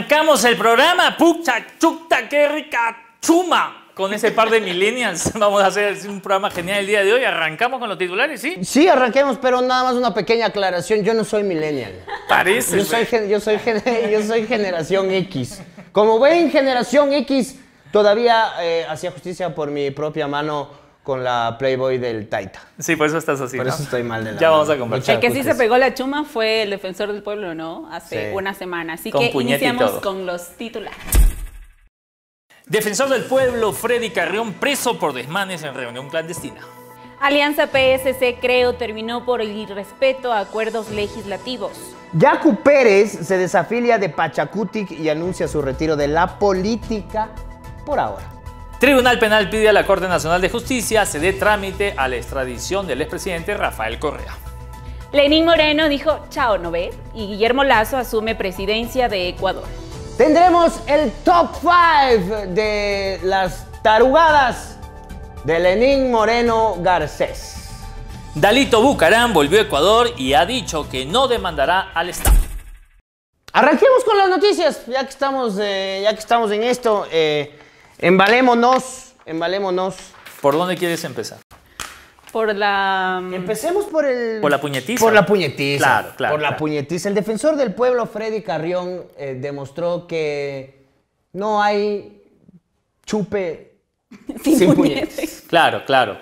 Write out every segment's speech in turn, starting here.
arrancamos el programa. Pucha, chukta, qué rica chuma. Con ese par de millennials vamos a hacer un programa genial el día de hoy. ¿Arrancamos con los titulares, sí? Sí, arranquemos, pero nada más una pequeña aclaración. Yo no soy millennial. Parece. Yo soy, yo soy, yo soy generación X. Como ven, generación X todavía eh, hacía justicia por mi propia mano con la Playboy del Taita. Sí, por eso estás así. Por eso estoy mal de la. Ya vamos a conversar. El que sí se pegó la chuma fue el defensor del pueblo, ¿no? Hace una semana. Así que iniciamos con los titulares. Defensor del pueblo, Freddy Carrión, preso por desmanes en reunión clandestina. Alianza PSC Creo terminó por el irrespeto a acuerdos legislativos. Yacu Pérez se desafilia de Pachacutic y anuncia su retiro de la política por ahora. Tribunal Penal pide a la Corte Nacional de Justicia se dé trámite a la extradición del expresidente Rafael Correa. Lenín Moreno dijo chao no ve y Guillermo Lazo asume presidencia de Ecuador. Tendremos el top 5 de las tarugadas de Lenín Moreno Garcés. Dalito Bucarán volvió a Ecuador y ha dicho que no demandará al Estado. Arranquemos con las noticias, ya que estamos, eh, ya que estamos en esto. Eh, Embalémonos, embalémonos. ¿Por dónde quieres empezar? Por la... Mm, Empecemos por el... Por la puñetiza. Por la puñetiza. Claro, claro. Por la puñetiza. El defensor del pueblo, Freddy Carrión, eh, demostró que no hay chupe sin, puñetes. Claro, claro.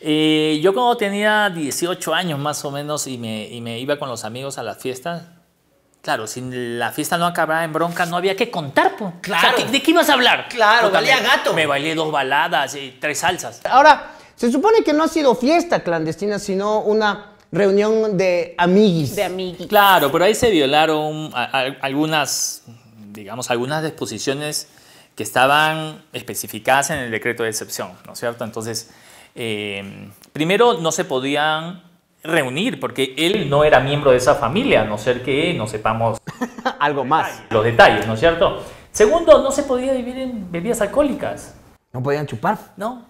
Eh, yo cuando tenía 18 años más o menos y me, y me iba con los amigos a las fiestas, Claro, si la fiesta no acababa en bronca, no había que contar, po. Claro. ¿De qué ibas a hablar? Claro, valía gato. Me bailé dos baladas y tres salsas. Ahora, se supone que no ha sido fiesta clandestina, sino una reunión de amiguis. De amiguis. Claro, pero ahí se violaron algunas, digamos, algunas disposiciones que estaban especificadas en el decreto de excepción, ¿no es cierto? Entonces, eh, primero no se podían reunir, porque él no era miembro de esa familia, a no ser que no sepamos algo más. Los detalles, ¿no es cierto? Segundo, no se podía vivir en bebidas alcohólicas. No podían chupar. No.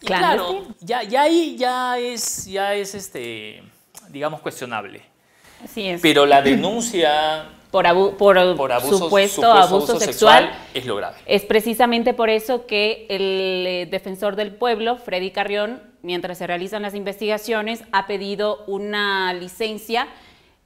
claro, ya, ya ahí ya es, ya es este, digamos, cuestionable. Así es. Pero la denuncia por, supuesto, abuso, sexual, es lo grave. Es precisamente por eso que el eh, defensor del pueblo, Freddy Carrión, mientras se realizan las investigaciones, ha pedido una licencia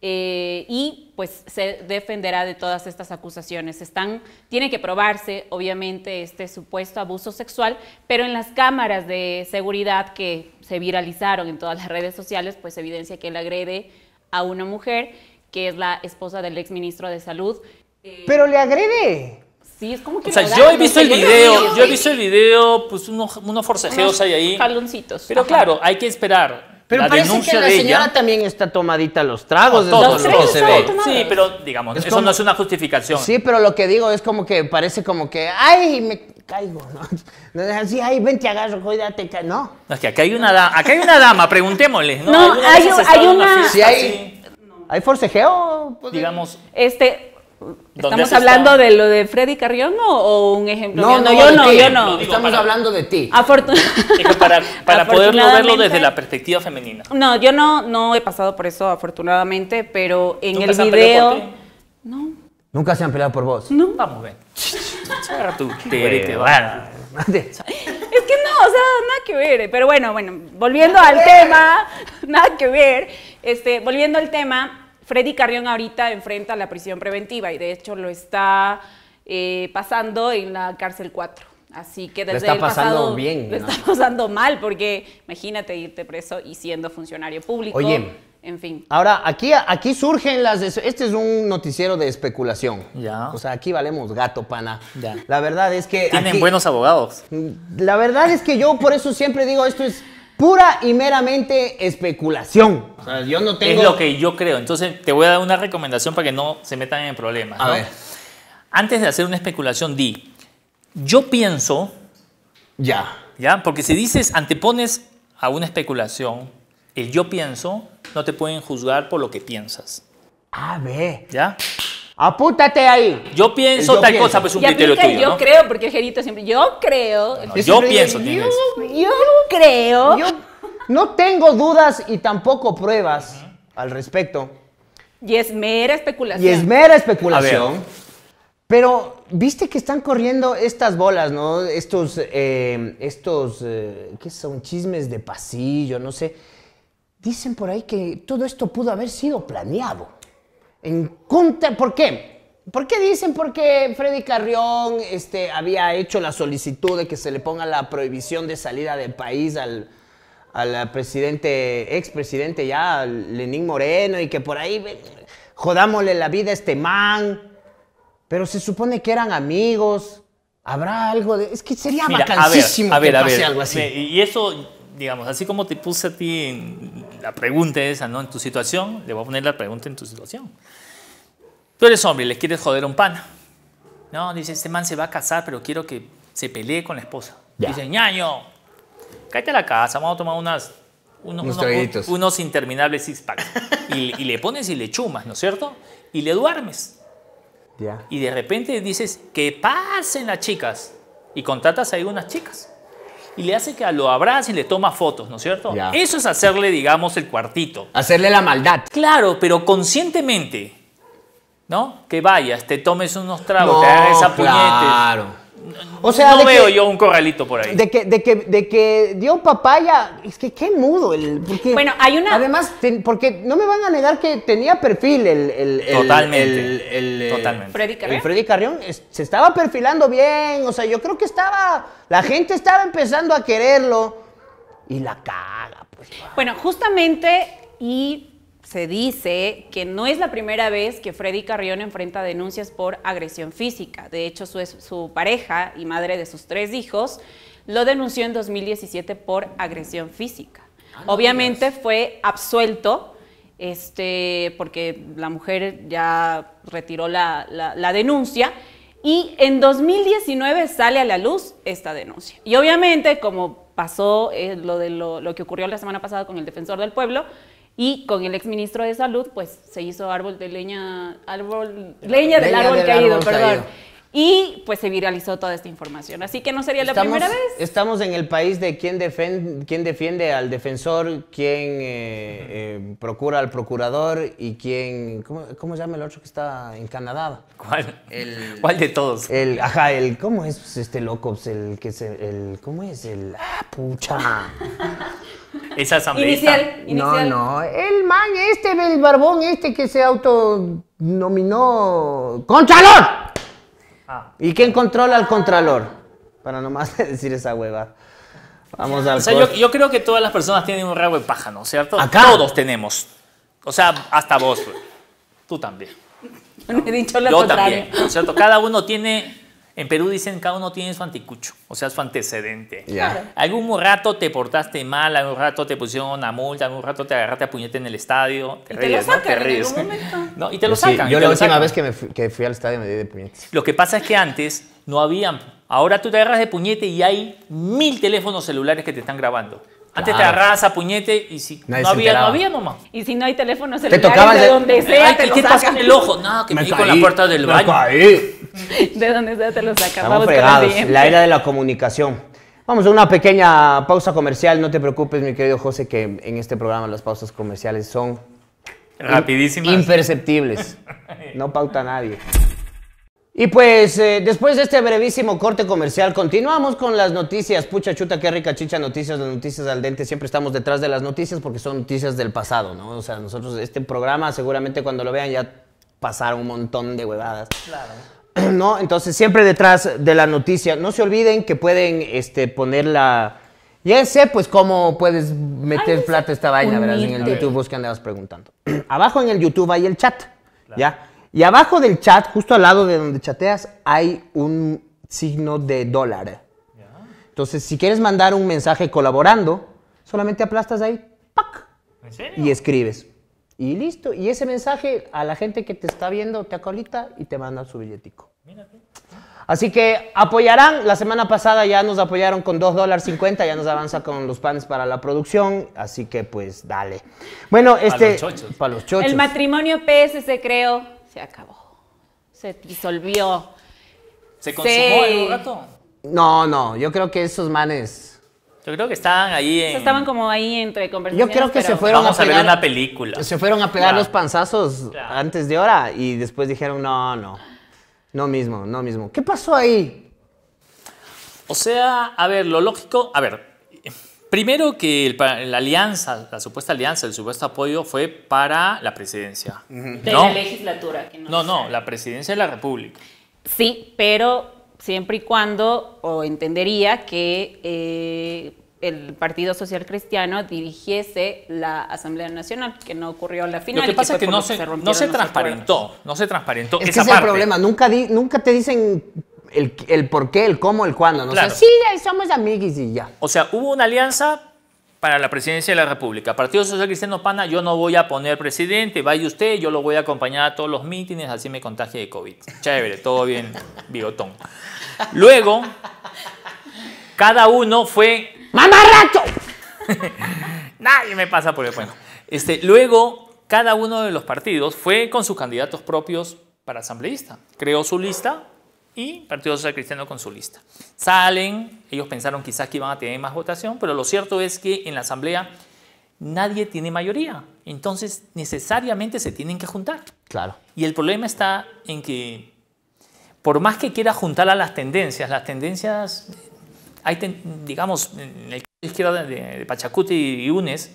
eh, y pues se defenderá de todas estas acusaciones. Están, tiene que probarse, obviamente, este supuesto abuso sexual, pero en las cámaras de seguridad que se viralizaron en todas las redes sociales, pues evidencia que él agrede a una mujer que es la esposa del exministro de Salud. Eh, pero le agrede. Sí, es como que... O sea, yo he visto el video, yo he visto el video, pues unos, forcejeos hay ahí. Jaloncitos. Pero claro, hay que esperar. Pero parece que la señora también está tomadita los tragos, de todo, Sí, pero digamos, eso no es una justificación. Sí, pero lo que digo es como que parece como que, ay, me caigo, ¿no? Así, ay, ven, te agarro, cuídate, no. Es que acá hay una dama, acá hay una dama, preguntémosle. No, hay, hay, una... Si hay, ¿Hay forcejeo? Pues, digamos. Este, ¿Estamos hablando de lo de Freddy Carrión o, un ejemplo? No, no, yo no, yo no. Estamos hablando de ti. Afortunadamente. para, poderlo verlo desde la perspectiva femenina. No, yo no, no he pasado por eso, afortunadamente, pero en el video. No. Nunca se han peleado por vos. No. Vamos, a ver. Es que no, o sea, nada que ver. Eh, pero bueno, bueno, volviendo al tema, nada que ver. Este, volviendo al tema, Freddy Carrión ahorita enfrenta la prisión preventiva y de hecho lo está eh, pasando en la cárcel 4. Así que desde está pasando bien. Le está pasando mal porque imagínate irte preso y siendo funcionario público. Oye. En fin. Ahora, aquí, aquí surgen las... Este es un noticiero de especulación. O sea, aquí valemos gato, pana. La verdad es que... Tienen buenos abogados. La verdad es que yo por eso siempre digo, esto es pura y meramente especulación. yo no tengo... Es lo que yo creo. Entonces, te voy a dar una recomendación para que no se metan en problemas. A ver. Antes de hacer una especulación, di, yo pienso... Ya. Ya, porque si dices, antepones a una especulación, el yo pienso, no te pueden juzgar por lo que piensas. A ver. ¿Ya? Apúntate ahí. Yo pienso tal cosa, pues un criterio tuyo. Yo creo, porque el Gerito siempre. Yo creo. yo pienso, yo, yo creo. no tengo dudas y tampoco pruebas al respecto. Y es mera especulación. Y es mera especulación. Pero viste que están corriendo estas bolas, ¿no? Estos, eh, estos, eh, ¿qué son? Chismes de pasillo, no sé. Dicen por ahí que todo esto pudo haber sido planeado. En ¿por qué? ¿Por qué dicen? Porque Freddy Carrión este, había hecho la solicitud de que se le ponga la prohibición de salida del país al, al presidente, expresidente ya, Lenín Moreno, y que por ahí jodámosle la vida a este man. Pero se supone que eran amigos. Habrá algo de. Es que sería Mira, que pase algo así. Y eso digamos, así como te puse a ti la pregunta esa, ¿no? En tu situación, le voy a poner la pregunta en tu situación. Tú eres hombre y le quieres joder a un pana. No, dice, este man se va a casar, pero quiero que se pelee con la esposa. Dice, ñaño, cállate a la casa, vamos a tomar unas, unos, unos, interminables six packs. y, le pones y le chumas, ¿no es cierto? Y le duermes. Ya. Y de repente dices, que pasen las chicas. Y contratas ahí unas chicas y le hace que lo abrace y le toma fotos, ¿no es cierto? Eso es hacerle, digamos, el cuartito. Hacerle la maldad. Claro, pero conscientemente, ¿no? Que vayas, te tomes unos tragos, te hagas esa puñete. Claro. O sea, no veo yo un corralito por ahí. De que, de, que, de dio papaya, es que qué mudo el. bueno, hay una. Además, porque no me van a negar que tenía perfil el. el, Totalmente. Eh, el, Freddy Carrión. Freddy Carrión se estaba perfilando bien, o sea, yo creo que estaba. La gente estaba empezando a quererlo y la caga, pues. Bueno, justamente, y se dice que no es la primera vez que Freddy Carrión enfrenta denuncias por agresión física. De hecho, su, pareja y madre de sus tres hijos lo denunció en 2017 por agresión física. Ah, obviamente fue absuelto este, porque la mujer ya retiró la, denuncia. Y en 2019 sale a la luz esta denuncia. Y obviamente, como pasó eh, lo, de lo que ocurrió la semana pasada con el defensor del pueblo, y con el ex ministro de Salud, pues se hizo árbol de leña, árbol, leña del árbol caído, perdón. Y pues se viralizó toda esta información. Así que no sería la primera vez. Estamos en el país de quién, defend, quién defiende al defensor, quién eh, eh, procura al procurador y quién. ¿cómo, ¿cómo, se llama el otro que está en Canadá? ¿Cuál? El, ¿Cuál de todos? El, ajá, el. ¿Cómo es este loco? Pues, el que se. El, ¿Cómo es? El. ¡Ah, pucha! es asambleísta. Inicial, No, no. El man este, el barbón este que se autonominó. ¡Conchalor! Ah. ¿Y quién controla al contralor? Para no más decir esa hueva. Vamos al O sea, yo, creo que todas las personas tienen un rabo de pájaro, ¿cierto? Acá. Todos tenemos. O sea, hasta vos. Tú también. he dicho lo Cada uno tiene en Perú dicen cada uno tiene su anticucho, o sea, su antecedente. Yeah. Algún rato te portaste mal, algún rato te pusieron una multa, algún rato te agarraste a puñete en el estadio. Te, ¿Y te lo sacan ¿no? y te lo sacan. Yo la última vez que, me fui, al estadio me di de puñete. Lo que pasa es que antes no habían. Ahora tú te agarras de puñete y hay mil teléfonos celulares que te están grabando. Antes te agarras a puñete y si no había, no había mamá. Y si no hay teléfono celular, de donde sea, te ¿qué lo pasa en el ojo? No, que me, di con la puerta del me baño. Caí. ¿De dónde se los lo Estamos La era de la comunicación. Vamos a una pequeña pausa comercial. No te preocupes, mi querido José, que en este programa las pausas comerciales son rapidísimas, imperceptibles. No pauta nadie. Y pues eh, después de este brevísimo corte comercial, continuamos con las noticias. Pucha chuta, qué rica chicha noticias, de noticias al dente. Siempre estamos detrás de las noticias porque son noticias del pasado, ¿no? O sea, nosotros este programa seguramente cuando lo vean ya pasaron un montón de huevadas. Claro. ¿no? Entonces, siempre detrás de la noticia, no se olviden que pueden este, la... Ya sé, pues, cómo puedes meter plata esta vaina, ¿verdad? En el YouTube, vos que andabas preguntando. abajo en el YouTube hay el chat, ¿ya? Y abajo del chat, justo al lado de donde chateas, hay un signo de dólar. Entonces, si quieres mandar un mensaje colaborando, solamente aplastas ahí, ¡pac! ¿En serio? Y escribes. Y listo. Y ese mensaje a la gente que te está viendo te acolita y te manda su billetico. Así que apoyarán. La semana pasada ya nos apoyaron con $2.50, dólares Ya nos avanza con los panes para la producción. Así que pues dale. Bueno, para este, Los chochos. Para los chochos. El matrimonio PS se creó. Se acabó. Se disolvió. ¿Se consumó el rato? No, no. Yo creo que esos manes yo creo que estaban ahí Estaban como ahí entre conversaciones. Yo creo que se fueron a, pegar, ver una película. Se fueron a pegar los panzazos antes de hora y después dijeron, no, no, no mismo, no mismo. ¿Qué pasó ahí? O sea, a ver, lo lógico, a ver, primero que la alianza, la supuesta alianza, el supuesto apoyo fue para la presidencia. De la legislatura. no, no, no, la presidencia de la República. Sí, pero siempre y cuando, o entendería que eh, el Partido Social Cristiano dirigiese la Asamblea Nacional, que no ocurrió en la final. que pasa no se, no se, transparentó, no se transparentó. ese es el problema, nunca, nunca te dicen el, por qué, el cómo, el cuándo. Claro. somos amiguis y ya. O sea, hubo una alianza, para la presidencia de la República. Partido Social Cristiano Pana, yo no voy a poner presidente, vaya usted, yo lo voy a acompañar a todos los mítines, así me contagie de COVID. Chévere, todo bien, bigotón. Luego, cada uno fue... ¡Mamarracho! Nadie me pasa por el pueblo! Este, luego, cada uno de los partidos fue con sus candidatos propios para asambleísta. Creó su lista y Partido Social Cristiano con su lista. Salen, ellos pensaron quizás que iban a tener más votación, pero lo cierto es que en la Asamblea nadie tiene mayoría, entonces necesariamente se tienen que juntar. Claro. Y el problema está en que por más que quiera juntar a las tendencias, las tendencias, hay digamos, en el caso izquierda de, Pachacuti y UNES,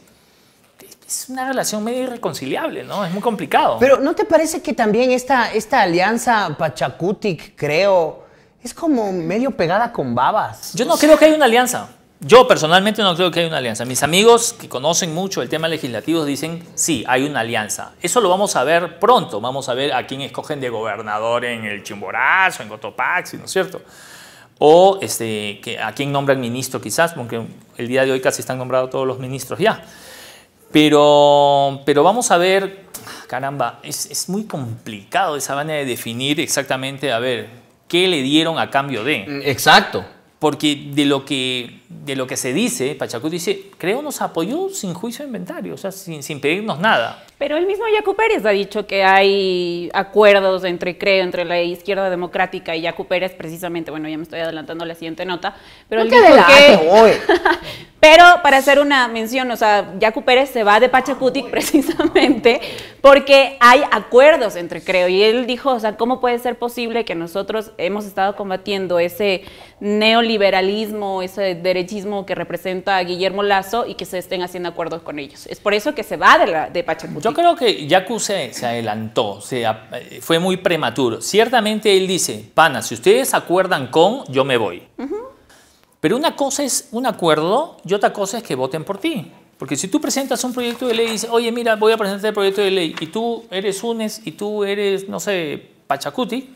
es una relación medio irreconciliable, ¿no? Es muy complicado. Pero ¿no te parece que también esta, esta alianza Pachacutic, creo, es como medio pegada con babas? Yo no creo que haya una alianza. Yo personalmente no creo que haya una alianza. Mis amigos que conocen mucho el tema legislativo dicen, sí, hay una alianza. Eso lo vamos a ver pronto. Vamos a ver a quién escogen de gobernador en el Chimborazo, en Cotopaxi, ¿no es cierto? O este, que, a quién nombran ministro quizás, porque el día de hoy casi están nombrados todos los ministros ya. Pero, pero vamos a ver, caramba, es, es muy complicado esa manera de definir exactamente, a ver, qué le dieron a cambio de. Mm, exacto. Porque de lo que de lo que se dice, Pachacuti dice, creo nos apoyó sin juicio de inventario, o sea, sin, pedirnos nada. Pero el mismo Yacu Pérez ha dicho que hay acuerdos entre Creo, entre la izquierda democrática y Yacu Pérez, precisamente, bueno, ya me estoy adelantando la siguiente nota, pero no que... pero para hacer una mención, o sea, Yacu Pérez se va de Pachacuti ah, precisamente porque hay acuerdos entre Creo y él dijo, o sea, ¿cómo puede ser posible que nosotros hemos estado combatiendo ese neoliberalismo, ese derecho chismo que representa a Guillermo Lazo y que se estén haciendo acuerdos con ellos. Es por eso que se va de, de Pachacuti. Yo creo que Yacu se, se adelantó, se, eh, fue muy prematuro. Ciertamente él dice, pana, si ustedes acuerdan con, yo me voy. Pero una cosa es un acuerdo y otra cosa es que voten por ti. Porque si tú presentas un proyecto de ley y dices, oye, mira, voy a presentar el proyecto de ley, y tú eres UNES, y tú eres, no sé, Pachacuti.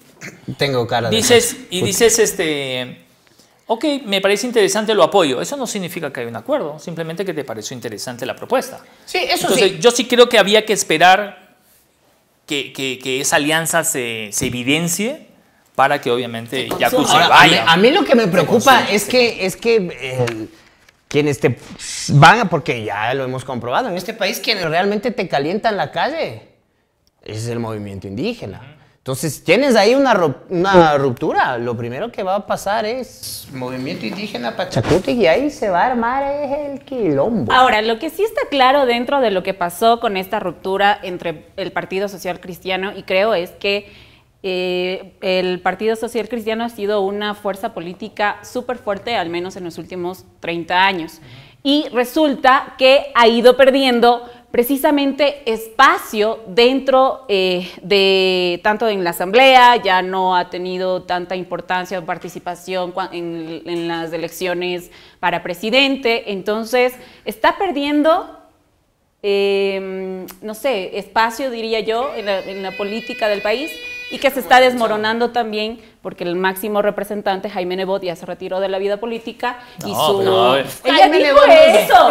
Tengo cara de Dices, y dices, este, ok, me parece interesante, lo apoyo. Eso no significa que hay un acuerdo, simplemente que te pareció interesante la propuesta. Sí, eso sí. Yo sí creo que había que esperar que, esa alianza se, evidencie para que obviamente ya pues vaya. A mí, lo que me preocupa es que, es que eh, quienes te van, porque ya lo hemos comprobado, en este país quienes realmente te calientan la calle es el movimiento indígena. Entonces, tienes ahí una, ruptura. Lo primero que va a pasar es movimiento indígena Pachacuti y ahí se va a armar el quilombo. Ahora, lo que sí está claro dentro de lo que pasó con esta ruptura entre el Partido Social Cristiano y creo es que eh, el Partido Social Cristiano ha sido una fuerza política súper fuerte, al menos en los últimos 30 años. Y resulta que ha ido perdiendo precisamente espacio dentro eh, de tanto en la asamblea, ya no ha tenido tanta importancia o participación en, las elecciones para presidente, entonces está perdiendo em, no sé, espacio, diría yo, en la, política del país y que se está desmoronando también porque el máximo representante, Jaime Nebot, ya se retiró de la vida política y su... ella dijo eso.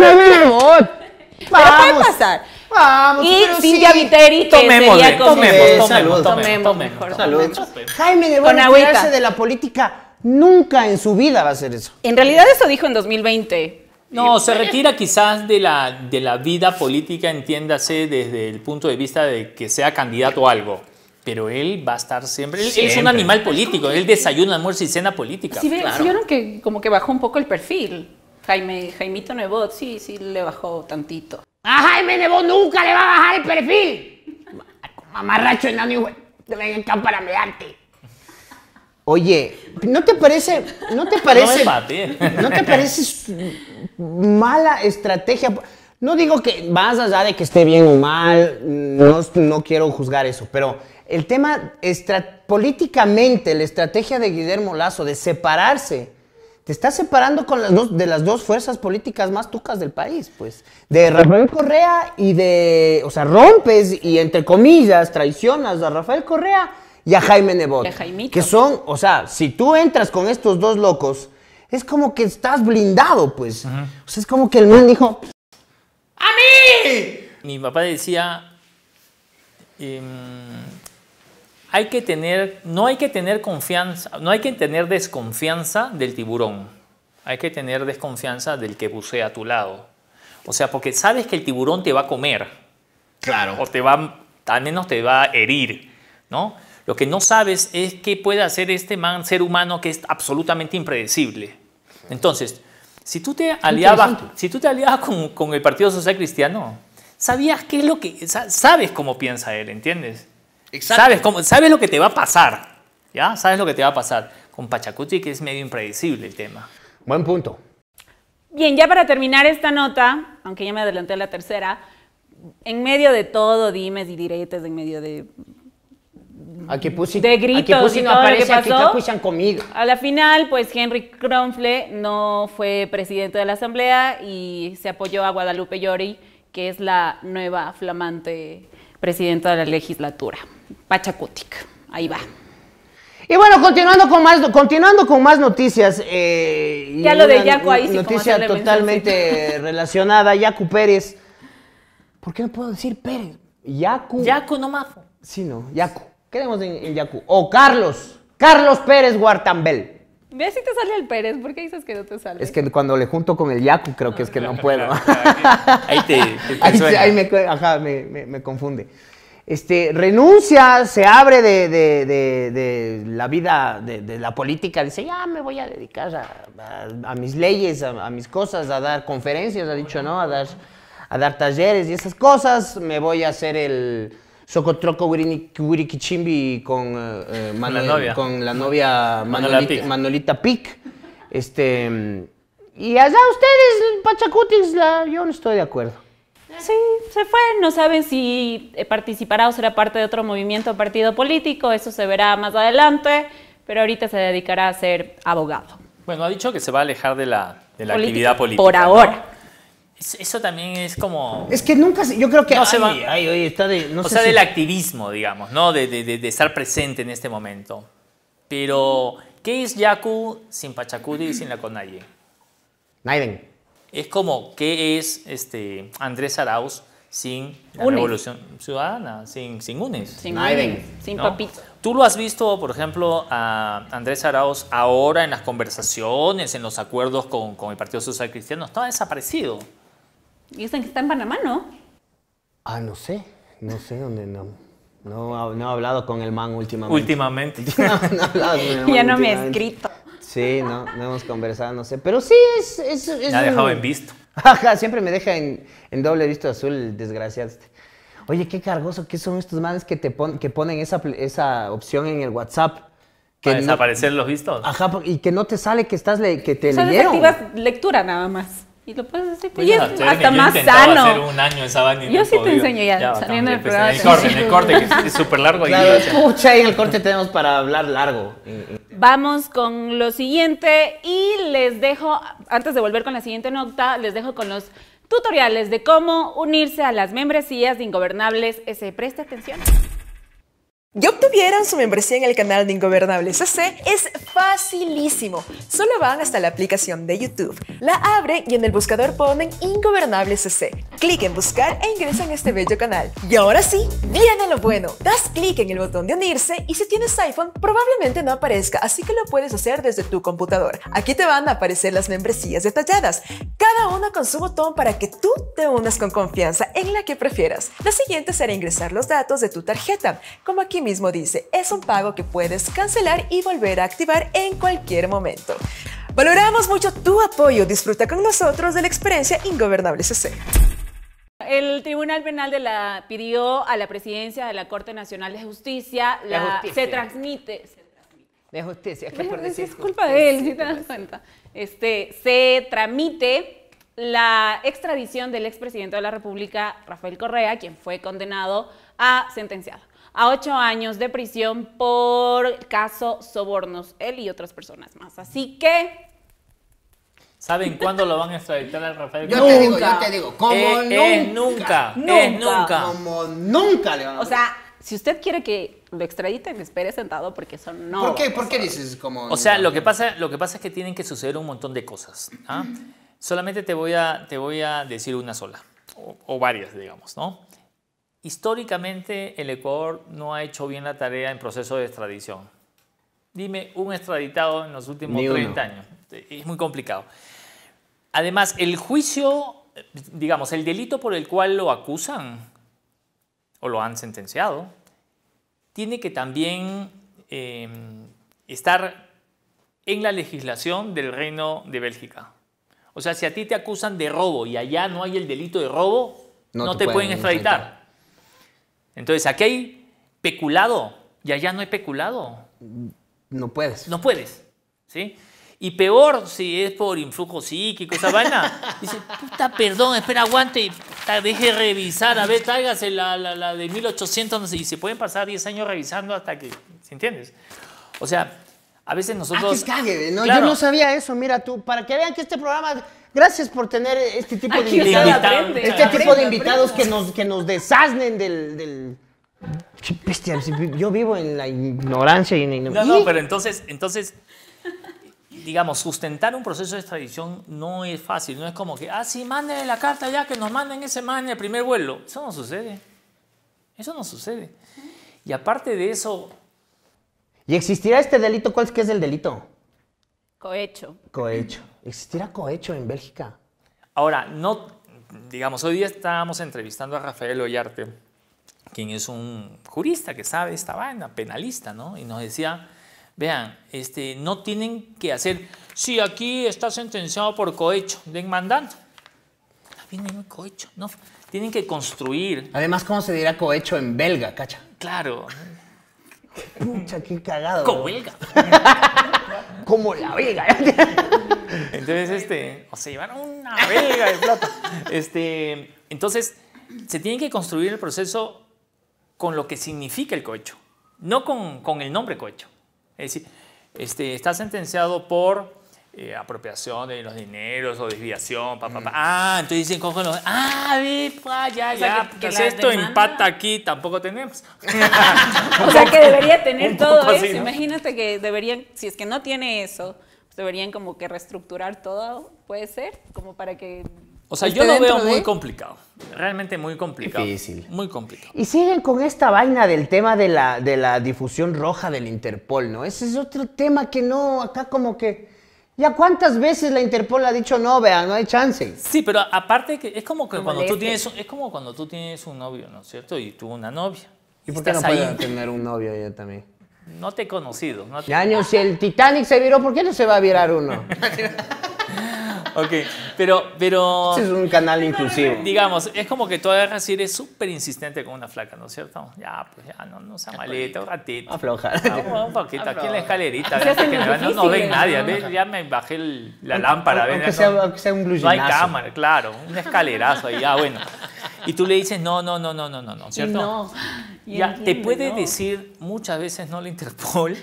Nebot. Vamos, pero pasar. Vamos. Y Cintia Viteri, que tomemos, sería Tomemos, tomemos, tomemos, Jaime de retirarse de la política. Nunca en su vida va a hacer eso. En realidad eso dijo en 2020. No, se retira quizás de la, de la vida política, entiéndase, desde el punto de vista de que sea candidato a algo. Pero él va a estar siempre. Él, es un animal político. Él desayuna, almuerza y cena política. Sí, vieron que como que bajó un poco el perfil. Jaime, Jaimito Nebot, sí, sí le bajó tantito. A Jaime Nebot nunca le va a bajar el perfil. Mamarracho enano, hijo. Te ven acá para mearte. Oye, ¿no te parece, no te parece, no, te parece mala estrategia? No digo que más allá de que esté bien o mal, no, no quiero juzgar eso, pero el tema políticamente, la estrategia de Guillermo Lazo de separarse te estás separando con las de las dos fuerzas políticas más tucas del país, pues. De Rafael Correa y de. O sea, rompes y entre comillas traicionas a Rafael Correa y a Jaime Nebot. Que son, o sea, si tú entras con estos dos locos, es como que estás blindado, pues. O sea, es como que el man dijo. ¡A mí! Mi papá decía. Em, hay que tener, no hay que tener confianza, no hay que tener desconfianza del tiburón. Hay que tener desconfianza del que bucea a tu lado. O sea, porque sabes que el tiburón te va a comer. Claro. O te va, al menos te va a herir, ¿no? Lo que no sabes es qué puede hacer este ser humano que es absolutamente impredecible. Entonces, si tú te aliabas, si tú te aliabas con, con, el Partido Social Cristiano, sabías qué es lo que, sabes cómo piensa él, ¿entiendes? Sabes, cómo, sabes lo que te va a pasar. ¿Ya? Sabes lo que te va a pasar. Con Pachacuti que es medio impredecible el tema. Buen punto. Bien, ya para terminar esta nota, aunque ya me adelanté a la tercera, en medio de todo, dimes y diretes, en medio de de gritos no aparece, lo que pasó. Aquí A la final, pues Henry Kronfle no fue presidente de la Asamblea y se apoyó a Guadalupe Llori, que es la nueva flamante presidenta de la legislatura. Pachacútic. Ahí va. Y bueno, continuando con más, continuando con más noticias. Eh, ya lo de Yacu ahí sí. Noticia totalmente relacionada. Yacu Pérez. ¿Por qué no puedo decir Pérez? Yacu. Yacu, no mafo. Sí, no. Yacu. Queremos en, en Yacu. O Carlos. Carlos Pérez Guartambel. Ve si te sale el Pérez, ¿por qué dices que no te sale? Es que cuando le junto con el Yacu creo que es que no puedo. ahí te, ahí, me, me confunde este, renuncia, se abre de, de, la vida, de, la política, dice, ya me voy a dedicar a, mis leyes, a, mis cosas, a dar conferencias, ha dicho, ¿no? A dar, a dar talleres y esas cosas, me voy a hacer el socotroco wirikichimbi con, eh, eh, con la novia Manolita, Pic. Este, y allá ustedes, Pachacutis, la, yo no estoy de acuerdo. Sí, se fue. No saben si eh, participará o será parte de otro movimiento o partido político. Eso se verá más adelante. Pero ahorita se dedicará a ser abogado. Bueno, ha dicho que se va a alejar de la, actividad política. Por ahora. Eso también es como... Es que nunca, yo creo que... No se o sea, del activismo, digamos, ¿no? De, estar presente en este momento. Pero, ¿qué es Yaku sin Pachacuti y sin la Conalle? Naiden. Es como, ¿qué es este Andrés Arauz sin la Revolución Ciudadana, sin, sin UNES? Sin Aiden, sin papito. ¿Tú lo has visto, por ejemplo, a Andrés Arauz ahora en las conversaciones, en los acuerdos con, con el Partido Social Cristiano? Está desaparecido. Dicen que está en Panamá, ¿no? Ah, no sé. No sé dónde no. No, no he hablado con el man últimamente. Últimamente. No, ya no me he escrito. Sí, no, no hemos conversado, no sé. Pero sí, es... es, me ha dejado en visto. Ajá, siempre me deja en, doble visto azul, desgraciado. Este. Oye, qué cargoso, ¿qué son estos manes que, te pon, que ponen esa, esa opción en el WhatsApp? Que Para desaparecer los vistos. Ajá, y que no te sale que estás le, que te o lectura nada más. Y lo puedes hacer. Pues y es hasta más sano. yo sí te enseño ya, ya saliendo del El corte, el corte que es súper largo. escucha, y el corte tenemos para hablar largo. Vamos con lo siguiente y les dejo, antes de volver con la siguiente nota, les dejo con los tutoriales de cómo unirse a las membresías de Ingobernables S. Preste atención. Ya obtuvieron su membresía en el canal de Ingobernables CC, Es facilísimo. Solo van hasta la aplicación de YouTube, la abren y en el buscador ponen Ingobernables CC Clic en buscar e ingresan a este bello canal. Y ahora sí, viene lo bueno. Das clic en el botón de unirse y si tienes iPhone probablemente no aparezca, así que lo puedes hacer desde tu computador. Aquí te van a aparecer las membresías detalladas, cada una con su botón para que tú te unas con confianza en la que prefieras. La siguiente será ingresar los datos de tu tarjeta, como aquí mismo dice, es un pago que puedes cancelar y volver a activar en cualquier momento. Valoramos mucho tu apoyo. Disfruta con nosotros de la experiencia Ingobernable CC. El Tribunal Penal pidió a la presidencia de la Corte Nacional de Justicia, la, se transmite de justicia, es decir es culpa de él, si te das cuenta. Este, se tramite la extradición del expresidente de la República Rafael Correa, quien fue condenado a sentenciado a ocho años de prisión por caso sobornos, él y otras personas más. Así que ¿Saben cuándo lo van a extraditar a Rafael Yo nunca. te digo, yo te digo, como eh, eh, nunca. Es nunca, eh, nunca. nunca. Como nunca le van a O sea, si usted quiere que lo extraditen, espere sentado porque eso no. ¿Por qué, ¿Por qué dices como.? O sea, lo que, pasa, lo que pasa es que tienen que suceder un montón de cosas. ¿ah? Solamente te voy, a, te voy a decir una sola, o varias, digamos, ¿no? Históricamente el Ecuador no ha hecho bien la tarea en proceso de extradición. Dime un extraditado en los últimos 30 años. Es muy complicado. Además, el juicio, digamos, el delito por el cual lo acusan o lo han sentenciado, tiene que también em, estar en la legislación del Reino de Bélgica. O sea, si a ti te acusan de robo y allá no hay el delito de robo, no, te, pueden extraditar. Entonces, aquí hay peculado ya allá no hay peculado. No puedes. No puedes, ¿sí? Y peor si es por influjo psíquico, esa vaina. Dice, puta, perdón, espera, aguante, y deje revisar, a ver, tráigase la, de 1800, y se pueden pasar 10 años revisando hasta que, ¿se entiendes? O sea, a veces nosotros... Ah, que cague, ¿no? Yo no sabía eso, mira tú, para que vean que este programa Gracias por tener este tipo de invitados. este tipo de invitados que nos, que nos del, del... yo vivo en la ignorancia y en la No, no, pero entonces, entonces, digamos, sustentar un proceso de extradición no es fácil. No es como que, ah, sí, manden la carta ya, que nos manden ese man el primer vuelo. Eso no sucede. Eso no sucede. Y aparte de eso... ¿Y existirá este delito? ¿Cuál es que es el delito? Cohecho. Cohecho. ¿Existirá cohecho en Bélgica? Ahora, no, digamos, hoy día estábamos entrevistando a Rafael Ollarte, quien es un jurista que sabe esta banda, penalista, ¿no? Y nos decía, vean, este, no tienen que hacer, si aquí está sentenciado por cohecho, den mandando. No hay cohecho, no. Tienen que construir. Además, ¿cómo se dirá cohecho en belga, cacha? Claro. Pucha, qué cagado. Coelga. como la vega. Entonces, este, o se llevaron una vega de plata. Este, entonces, se tiene que construir el proceso con lo que significa el cohecho, no con, el nombre cohecho. Es decir, este, está sentenciado por eh, apropiación de los dineros o desviación, pa, pa, pa. Mm. Ah, entonces dicen, cojo los... Ah, vi, ya, ya. O esto impacta aquí, tampoco tenemos. o sea, que debería tener todo eso. Imagínate que deberían, si es que no tiene eso, pues deberían como que reestructurar todo, puede ser, como para que... O sea, yo lo veo muy complicado, realmente muy complicado. Difícil. Muy complicado. Y siguen con esta vaina del tema de la, de la difusión roja del Interpol, ¿no? Ese es otro tema que no, acá como que... ¿Ya cuántas veces la Interpol ha dicho no, vea, no hay chance? Sí, pero aparte que es como que cuando tú tienes es como cuando tú tienes un novio, ¿no es cierto? Y tú una novia. ¿Y por qué no pueden tener un novio ella también? No te he conocido. No te... Ya, si el Titanic se viró, ¿por qué no se va a virar uno? ok, pero, pero... Este es un canal inclusivo. Digamos, es como que tú agarras y eres súper insistente con una flaca, ¿no es cierto? Ya, pues ya, no, no sea maleta, un pues. ratito. Aflojar. un poquito, aquí en la escalerita. no, no ven nadie, ya me bajé la lámpara. Aunque, Sea, no, sea un glucinazo. No cámara, claro, un escalerazo ahí, ah, bueno. Y tú le dices, no, no, no, no, no, no, ¿no ¿cierto? No. Ya, te puede decir muchas veces no la Interpol,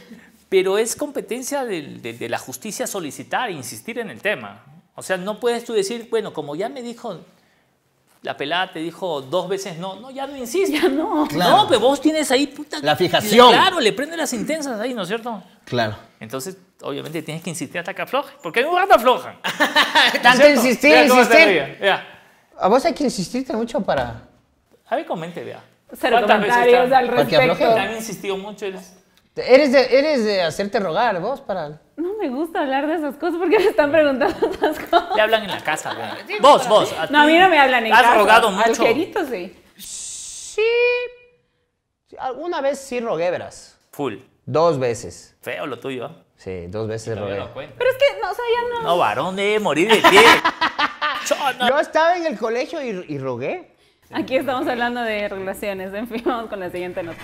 pero es competencia de, la justicia solicitar, e insistir en el tema. O sea, no puedes tú decir, bueno, como ya me dijo, la pelada te dijo dos veces no, no, ya no insiste. Ya no. Claro. No, pero vos tienes ahí puta. La fijación. Claro, le prende las intensas ahí, ¿no es cierto? Claro. Entonces, obviamente tienes que insistir hasta que afloje. porque en un rato aflojan. Tanto insistir, insistir. Ya. A vos hay que insistirte mucho para. A ver, comente, vea. Cero comentarios al respecto. Porque han insistido mucho. Eres, eres, de, eres de hacerte rogar vos para me gusta hablar de esas cosas porque me están preguntando esas cosas. Te hablan en la casa, güey. vos, vos. A no, a mí no me hablan en casa. Has rogado mucho. querito sí. Sí. Alguna vez sí rogué, verás. Full. Dos veces. Feo lo tuyo. Sí, dos veces rogué. Pero es que, no, o sea, ya no. No, varón, de eh, morir de pie. Yo, estaba en el colegio y, y rogué. Aquí estamos hablando de relaciones. En fin, vamos con la siguiente nota.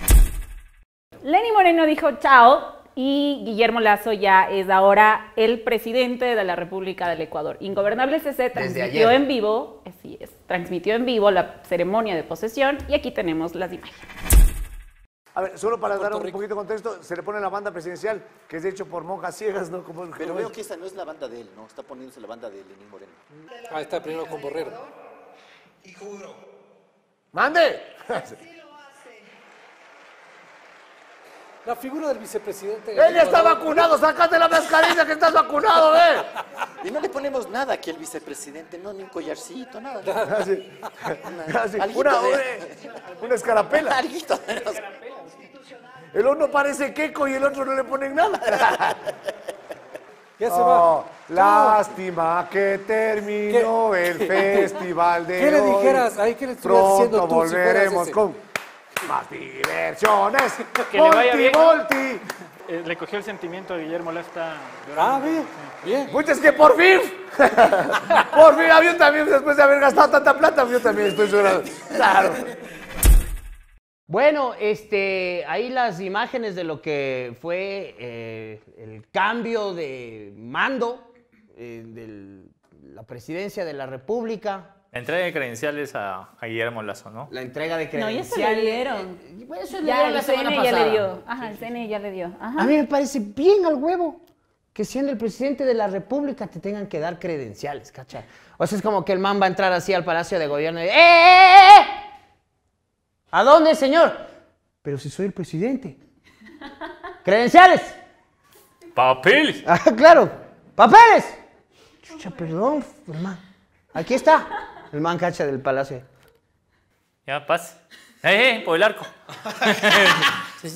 Lenny Moreno dijo chao y Guillermo Lazo ya es ahora el presidente de la República del Ecuador. Ingobernable CC transmitió en vivo, así es, transmitió en vivo la ceremonia de posesión y aquí tenemos las imágenes. A ver, solo para dar un poquito de contexto, se le pone la banda presidencial, que es de hecho por monjas ciegas, ¿no? Pero veo que esa no es la banda de él, ¿no? Está poniéndose la banda de Lenín Moreno. Ah, está primero con Borrero. Y juro. ¡Mande! La figura del vicepresidente. Él está vacunado, ¡Sacate la mascarilla que estás vacunado, ve. ¿eh? Y no le ponemos nada aquí al vicepresidente, no, ni un collarcito, nada. una, escarapela. El uno parece queco y el otro no le ponen nada. Ya se va. Oh, lástima que terminó el festival de ¿Qué le dijeras? Ahí que le Pronto volveremos con más diversiones. Que le vaya le eh, cogió el sentimiento a Guillermo Lasta. Ah, bien, bien. Pues que por fin, por fin, yo también, después de haber gastado tanta plata, yo también estoy llorando. Claro. Bueno, este, ahí las imágenes de lo que fue eh, el cambio de mando eh, de la presidencia de la República la entrega de credenciales a, Guillermo Lazo, ¿no? La entrega de credenciales. No, ya se le dieron. Eh, eso le dieron la el ya le dio. Ajá, el CNE ya le dio. Ajá. A mí me parece bien al huevo que siendo el presidente de la República te tengan que dar credenciales, ¿cacha? O sea, es como que el man va a entrar así al Palacio de Gobierno y ¡Eh, eh, eh, eh". a dónde, señor? Pero si soy el presidente. ¡Credenciales! ¿Papeles? Ah, claro. ¡Papeles! Chucha, perdón, hermano. Aquí está. El mancacha del palacio. Ya, paz. ¡Eh, eh! Por el arco.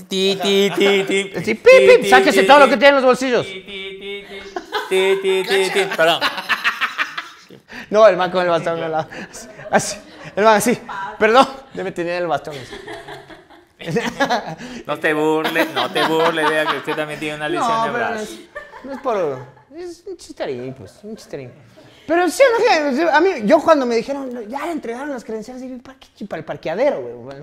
ti, ti, ti, ti. Sáquese todo lo que tiene en los bolsillos. Ti, ti, ti, ti, Perdón. No, el man con el bastón al lado. Así. El man así. Perdón. Debe tener el bastón. no te burles, no te burles. Vea que usted también tiene una lesión de brazo. No es por... Es un chisterín, pues. Un chisterín. Pero sí, no a mí, yo cuando me dijeron, ya le entregaron las credenciales, dije, ¿para qué? Para el parqueadero, güey.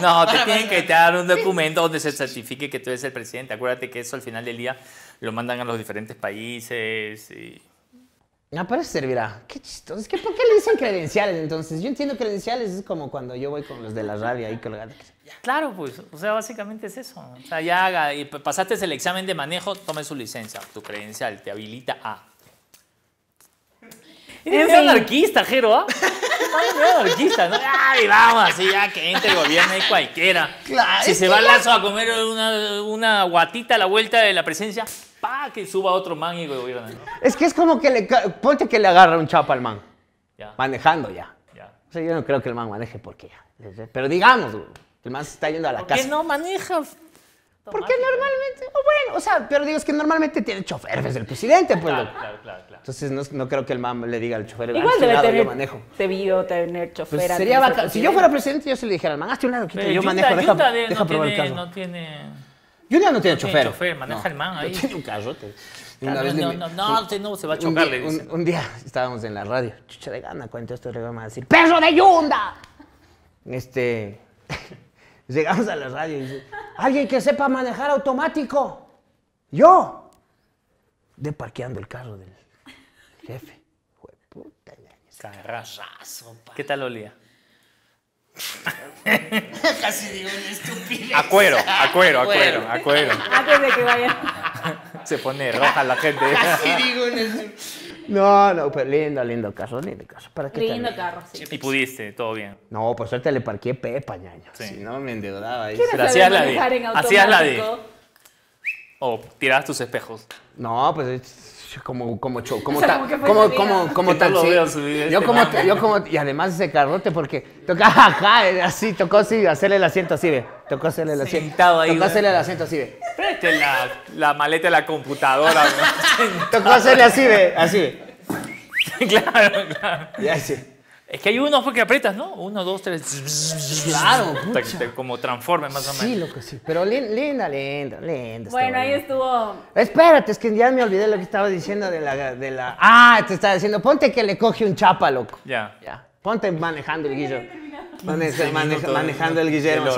no, te tienen que dar un documento donde se certifique que tú eres el presidente. Acuérdate que eso al final del día lo mandan a los diferentes países y... Ah, no, pero eso servirá. Qué chistoso. Es que, ¿por qué le dicen credenciales entonces? Yo entiendo credenciales, es como cuando yo voy con los de la radio ahí colgados. Claro, pues, o sea, básicamente es eso. O sea, ya haga, y pasaste el examen de manejo, tome su licencia, tu credencial, te habilita a. Es anarquista, Jero, ¿ah? anarquista, ¿no? Ay, vamos, así ya que entre el gobierno y cualquiera. Claro, si se va al Lazo a comer una, una, guatita a la vuelta de la presencia, pa, que suba otro man y gobierna. Es que es como que le, ponte que le agarra un chapa al man. Manejando ya. ya. O sea, yo no creo que el man maneje porque ya. Pero digamos, el man está yendo a la casa. ¿Por qué no maneja? Porque normalmente, o bueno, o sea, pero digo, es que normalmente tiene chofer, desde el presidente, pues. Claro, claro, claro, Entonces no, creo que el man le diga al chofer, ah, Igual debe lado, tener, yo tener pues chofer. Pues sería bacán. Si yo fuera presidente, yo se le dijera al man, hazte ah, un lado, quítate, yo manejo, deja, no probar tiene, el No tiene... no tiene no chofer. chofer, maneja el man ahí. tiene un carrote. Una vez no, no, no, este no, se va a chocar, Un, día estábamos en la radio, chucha de gana, cuento esto, le vamos a decir, ¡perro de Yunda! Este... Llegamos a la radio y dice, alguien que sepa manejar automático. Yo. De parqueando el carro del jefe. Fue puta Carrazazo. ¿Qué tal olía? Casi digo una estupidez. A cuero, a cuero, a cuero, a Antes de que vaya. Se pone roja la gente. Casi digo una estupidez. No, no, pero lindo, lindo carro, lindo carro. ¿Para qué Lindo carro, sí. Y pudiste, todo bien. No, por suerte le parqué Pepa, ñaño. Sí. Si no, me endeudaba. ahí. hacías la de. Hacías la de. O tirabas tus espejos. No, pues como como como como que este como como Yo como yo como y además ese carrote porque toca ajá, así tocó así hacerle el asiento así ve tocó hacerle el asiento tocó hacerle el asiento así ve este la, la maleta de la computadora. Tocó hacerle así, ve así. claro, claro. Ya, sí. Es que hay uno que aprietas, ¿no? Uno, dos, tres. Claro, como transforme más o menos. Sí, loco, sí. Pero linda, linda, linda. Bueno, ahí estuvo. Espérate, es que ya me olvidé lo que estaba diciendo de la. De la... Ah, te estaba diciendo, ponte que le coge un chapa, loco. Ya. Ya. Ponte manejando el guillo. manejando el Guillermo.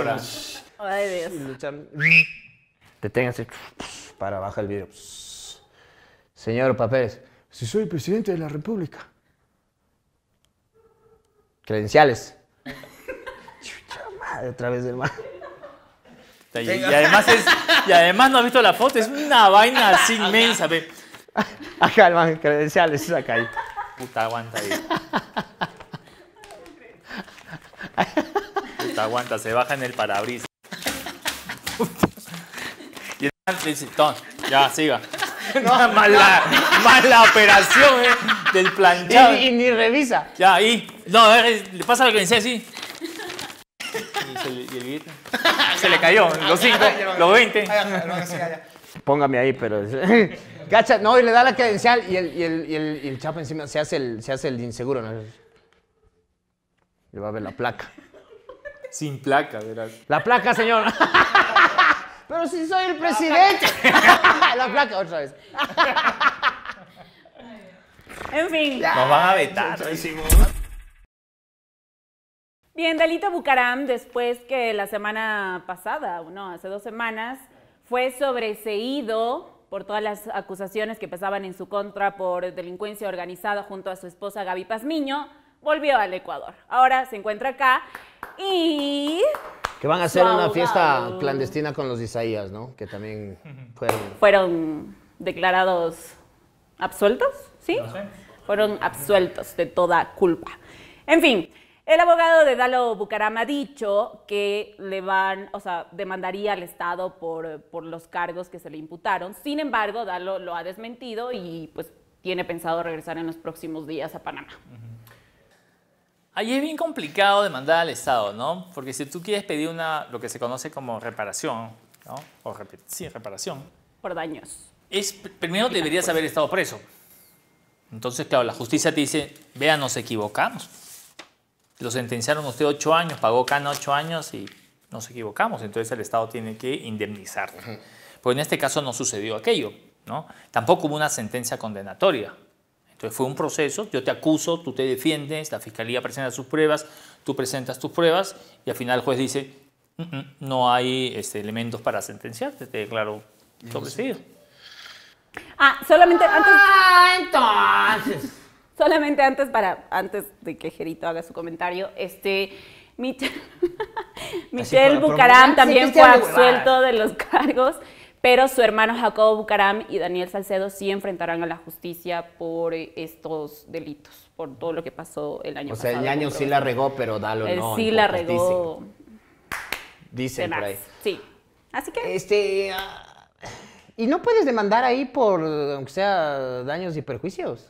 Ay, Dios. luchando. Deténganse. Para, baja el video Señor Papeles, si soy presidente de la República. Credenciales. Chucha otra vez, del Y, y, además y además no has visto la foto, es una vaina así inmensa. Ve. Acá, credenciales, saca ahí. Puta, aguanta ahí. Puta, aguanta, se baja en el parabrisas. Ya, siga. No, más, La, operación eh, del planchado. Y, ni revisa. Ya, ahí. No, a ver, le pasa lo que decía así. se, Se le cayó. Los 5, los 20. Póngame ahí, pero. Gacha, no, y le da la credencial y el, y el, y el, encima se hace el, se hace el inseguro, ¿no? Le va a ver la placa. Sin placa, verás. La placa, señor. Pero si soy el presidente. La placa otra vez. En fin. Nos van a vetar. Bien, Dalito Bucaram, después que la semana pasada, o no, hace dos semanas, fue sobreseído por todas las acusaciones que pesaban en su contra por delincuencia organizada junto a su esposa Gaby Pazmiño, volvió al Ecuador. Ahora se encuentra acá y que van a hacer una fiesta clandestina con los Isaías, ¿no? Que también fueron. Fueron declarados absueltos, ¿sí? Fueron absueltos de toda culpa. En fin, el abogado de Dalo Bucaram ha dicho que le van, o sea, demandaría al Estado por, por los cargos que se le imputaron. Sin embargo, Dalo lo ha desmentido y pues tiene pensado regresar en los próximos días a Panamá. Ahí es bien complicado demandar al Estado, ¿no? Porque si tú quieres pedir una, lo que se conoce como reparación, ¿no? O sí, reparación. Por daños. Es, primero deberías haber estado preso. Entonces, claro, la justicia te dice, vea, nos equivocamos. Lo sentenciaron usted ocho años, pagó Cana ocho años y nos equivocamos. Entonces el Estado tiene que indemnizarle. Pues en este caso no sucedió aquello, ¿no? Tampoco hubo una sentencia condenatoria. Entonces fue un proceso, yo te acuso, tú te defiendes, la fiscalía presenta sus pruebas, tú presentas tus pruebas y al final el juez dice, mm, mm, no hay este, elementos para sentenciarte, te declaro sobreseído. Ah, solamente ah, antes... Ah, entonces. solamente antes para antes de que jerito haga su comentario, este Michelle, Michelle Bucaram también fue absuelto de los cargos pero su hermano Jacobo Bucaram y Daniel Salcedo sí enfrentarán a la justicia por eh, estos delitos, por todo lo que pasó el año pasado. O sea, el año sí la regó, pero dalo eh, no. Sí la regó. Dice por ahí. Sí. Así que. Este. Ah, y no puedes demandar ahí por, aunque sea, daños y perjuicios.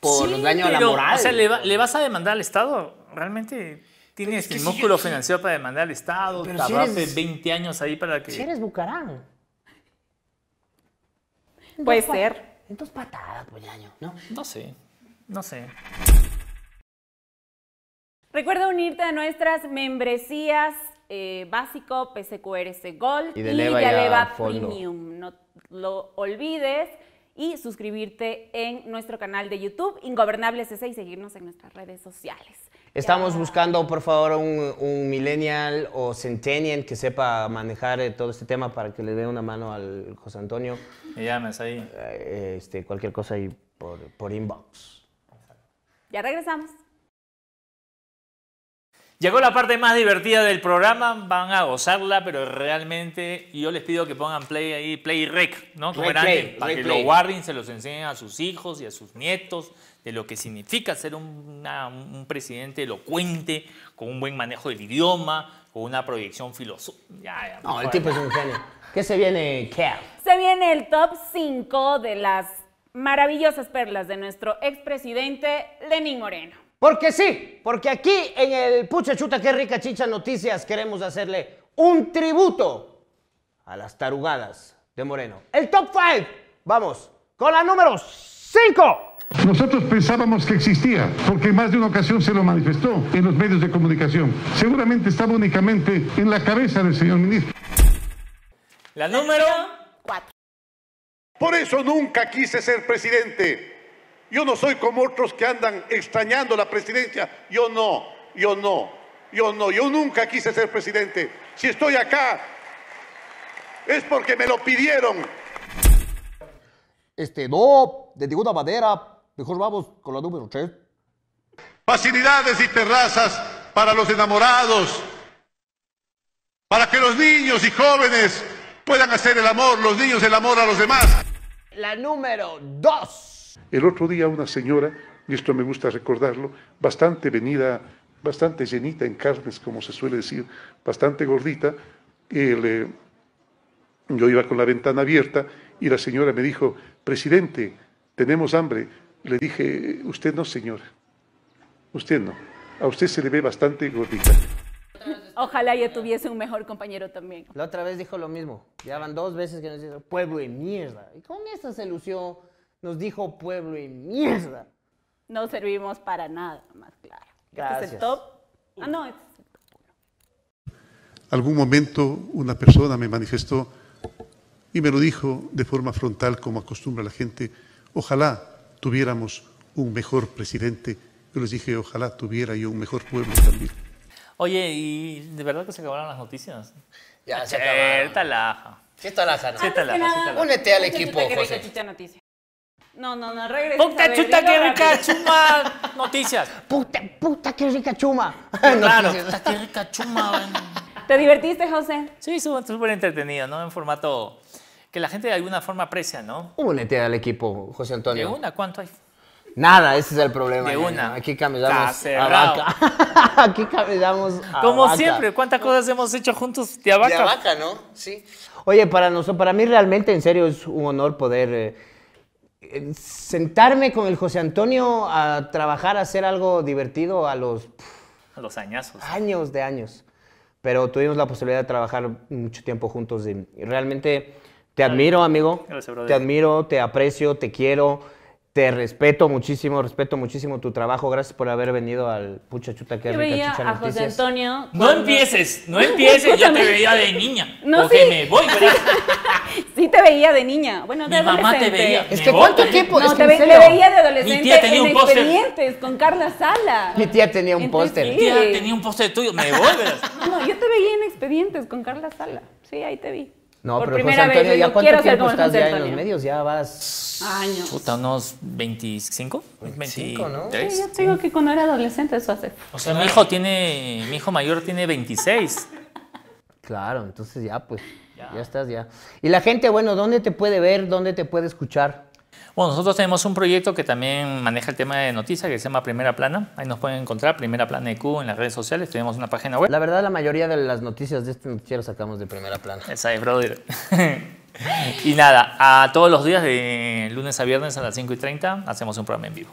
Por los daño a la moral. O sea, ¿le vas a demandar al Estado? Realmente. Tienes el músculo financiero para demandar al Estado, tardaste si 20 años ahí para que... Si buscarán? Bucarán. Puede ser. Entonces patada, pues año, ¿no? No sé, no sé. Recuerda unirte a nuestras membresías eh, básico, PCQRS Gold y de Leva Premium. No lo olvides y suscribirte en nuestro canal de YouTube, Ingobernable CC, y seguirnos en nuestras redes sociales. Estamos buscando, por favor, un, millennial o centennial que sepa manejar eh, todo este tema para que le dé una mano al José Antonio. Me ahí. Eh, este, cualquier cosa ahí por, por inbox. Ya regresamos. Llegó la parte más divertida del programa, van a gozarla, pero realmente yo les pido que pongan play ahí, play rec, ¿no? para que lo guarden, se los enseñen a sus hijos y a sus nietos de lo que significa ser un presidente elocuente, con un buen manejo del idioma, con una proyección filosófica. no, el tipo es un genio. ¿Qué se viene, Kev? Se viene el top 5 de las maravillosas perlas de nuestro expresidente Lenín Moreno. Porque sí, porque aquí en el Pucha Chuta, qué rica chicha noticias, queremos hacerle un tributo a las tarugadas de Moreno. El top five, vamos, con la número 5. Nosotros pensábamos que existía, porque más de una ocasión se lo manifestó en los medios de comunicación. Seguramente estaba únicamente en la cabeza del señor ministro. La número cuatro. Por eso nunca quise ser presidente yo no soy como otros que andan extrañando la presidencia. Yo no, yo no, yo no. Yo nunca quise ser presidente. Si estoy acá, es porque me lo pidieron. Este, no, de ninguna manera. Mejor vamos con la número 3. Facilidades y terrazas para los enamorados, para que los niños y jóvenes puedan hacer el amor, los niños el amor a los demás. La número dos. El otro día una señora, y esto me gusta recordarlo, bastante venida, bastante llenita en carnes, como se suele decir, bastante gordita, eh, yo iba con la ventana abierta y la señora me dijo, presidente, tenemos hambre. Le dije, usted no, señora, usted no, a usted se le ve bastante gordita. Ojalá ya tuviese un mejor compañero también. La otra vez dijo lo mismo. Ya van dos veces que nos dice, pueblo de mierda. Y con esta se lució nos dijo pueblo y mierda. No servimos para nada, más claro. Este Gracias. Ah, este es el top. Ah, no, es el top Algún momento una persona me manifestó y me lo dijo de forma frontal, como acostumbra la gente, ojalá tuviéramos un mejor presidente. Yo les dije, ojalá tuviera yo un mejor pueblo también. Oye, ¿y de verdad que se acabaron las noticias? Ya, se acabaron. Talaja. Sí, talaja, ¿no? Sí, talaja, sí, Únete al equipo, José. Noticia. No, no, no, regresa. Puta chuta, qué rica chuma. Noticias. Puta, puta, qué rica chuma. Claro, puta, qué rica chuma. ¿Te divertiste, José? Sí, súper entretenido, ¿no? En formato que la gente de alguna forma aprecia, ¿no? Únete al equipo, José Antonio. ¿De una? ¿Cuánto hay? Nada, ese es el problema. De una. Aquí caminamos a vaca. Aquí caminamos a Como siempre, ¿cuántas cosas hemos hecho juntos de vaca? De ¿no? Sí. Oye, para, nosotros, para mí realmente, en serio, es un honor poder... Eh, eh, sentarme con el José Antonio a trabajar, a hacer algo divertido a los... los añazos. Años de años. Pero tuvimos la posibilidad de trabajar mucho tiempo juntos y, realmente te admiro, amigo. Te admiro, te aprecio, te quiero. Te respeto muchísimo, respeto muchísimo tu trabajo. Gracias por haber venido al Pucha Chuta que a José Antonio. No empieces, no empieces. Yo te veía de niña. No, me voy, Sí te veía de niña. Bueno, de Mi mamá te veía. Es que cuánto tiempo. No, te veía de adolescente Mi tía tenía en un expedientes con Carla Sala. Mi tía tenía un póster. Mi tía tenía un póster tuyo. Me devuelves. No, yo te veía en expedientes con Carla Sala. Sí, ahí te vi. No, pero José Antonio, vez, ¿ya cuánto tiempo estás ya en los medios? Ya vas... Años. Puta, unos 25, 25, ¿no? Sí, yo te digo que cuando era adolescente eso hace. O sea, mi hijo tiene, mi hijo mayor tiene 26. claro, entonces ya pues... Ya. estás, ya. Y la gente, bueno, ¿dónde te puede ver? ¿Dónde te puede escuchar? Bueno, nosotros tenemos un proyecto que también maneja el tema de noticias que se llama Primera Plana. Ahí nos pueden encontrar, Primera Plana EQ en las redes sociales. Tenemos una página web. La verdad, la mayoría de las noticias de este noticiero sacamos de Primera Plana. Es brother. y nada, a todos los días de lunes a viernes a las 5 y 30 hacemos un programa en vivo.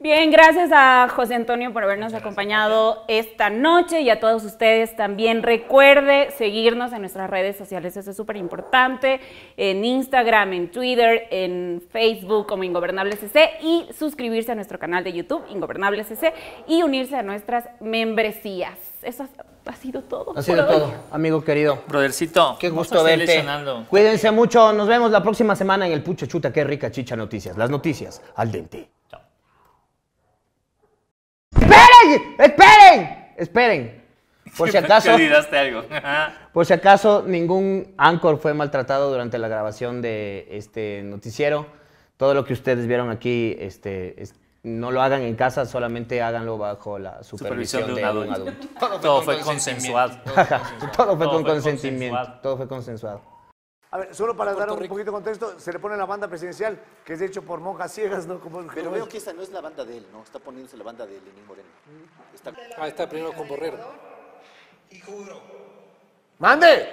Bien, gracias a José Antonio por habernos acompañado esta noche y a todos ustedes también. Recuerde seguirnos en nuestras redes sociales, eso es súper importante, en Instagram, en Twitter, en Facebook como Ingobernable CC y suscribirse a nuestro canal de YouTube, Ingobernable CC, y unirse a nuestras membresías. Eso ha, sido todo. Ha sido todo, amigo querido. Brodercito, qué gusto verte. Cuídense mucho, nos vemos la próxima semana en el Pucho Chuta, qué rica chicha noticias. Las noticias al dente. Chao. ¡Esperen! Esperen. Por si acaso. por si acaso, ningún Anchor fue maltratado durante la grabación de este noticiero. Todo lo que ustedes vieron aquí, este, no lo hagan en casa, solamente háganlo bajo la supervisión, de, un, adulto. Todo, fue consensuado. Todo, fue con consentimiento. Todo fue consensuado. A ver, solo para dar un poquito de contexto, se le pone la banda presidencial, que es de hecho por monjas ciegas, ¿no? Como, Pero veo que esa no es la banda de él, ¿no? Está poniéndose la banda de Lenín Moreno. Está... Ah, está primero con Borrero. Y juro. ¡Mande!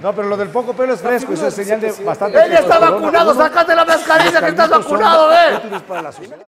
No, pero lo del poco pelo es fresco, eso es señal de bastante... ¡Él está vacunado! ¡Sácate la mascarilla que estás vacunado, eh!